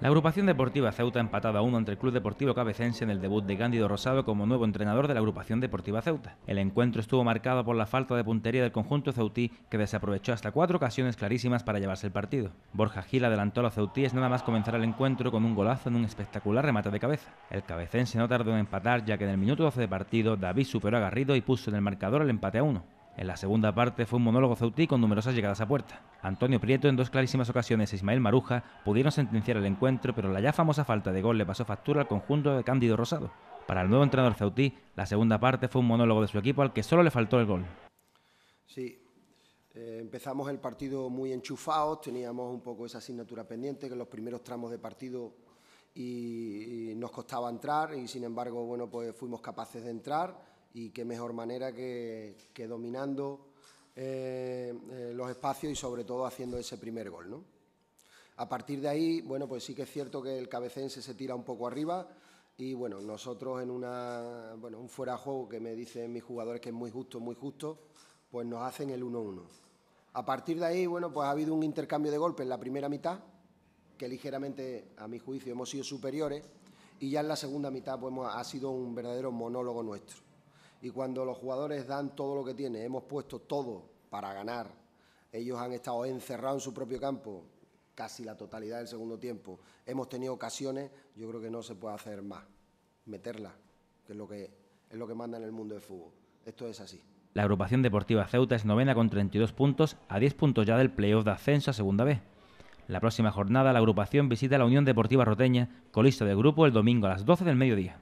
La agrupación deportiva Ceuta empatada a uno ante el Club Deportivo Cabecense en el debut de Cándido Rosado como nuevo entrenador de la agrupación deportiva Ceuta. El encuentro estuvo marcado por la falta de puntería del conjunto ceutí que desaprovechó hasta cuatro ocasiones clarísimas para llevarse el partido. Borja Gil adelantó a los ceutíes nada más comenzar el encuentro con un golazo en un espectacular remate de cabeza. El cabecense no tardó en empatar ya que en el minuto 12 de partido David superó a Garrido y puso en el marcador el empate a uno. En la segunda parte fue un monólogo ceutí con numerosas llegadas a puerta. Antonio Prieto en dos clarísimas ocasiones e Ismael Maruja pudieron sentenciar el encuentro, pero la ya famosa falta de gol le pasó factura al conjunto de Cándido Rosado. Para el nuevo entrenador ceutí, la segunda parte fue un monólogo de su equipo al que solo le faltó el gol. Sí, eh, empezamos el partido muy enchufados, teníamos un poco esa asignatura pendiente que en los primeros tramos de partido y nos costaba entrar y sin embargo bueno pues fuimos capaces de entrar y qué mejor manera que, dominando eh, eh, los espacios y sobre todo haciendo ese primer gol. ¿no? A partir de ahí, bueno, pues sí que es cierto que el cabecense se tira un poco arriba y bueno, nosotros en una, un fuera de juego que me dicen mis jugadores que es muy justo, muy justo, pues nos hacen el 1-1. A partir de ahí, bueno, pues ha habido un intercambio de golpes en la primera mitad, que ligeramente, a mi juicio, hemos sido superiores, y ya en la segunda mitad pues, ha sido un verdadero monólogo nuestro. Y cuando los jugadores dan todo lo que tienen, hemos puesto todo para ganar. Ellos han estado encerrados en su propio campo casi la totalidad del segundo tiempo. Hemos tenido ocasiones, yo creo que no se puede hacer más. Meterla, que es lo que, es lo que manda en el mundo del fútbol. Esto es así. La agrupación deportiva Ceuta es novena con 32 puntos, a 10 puntos ya del playoff de ascenso a Segunda B. La próxima jornada la agrupación visita la Unión Deportiva Roteña, colista de grupo, el domingo a las 12 del mediodía.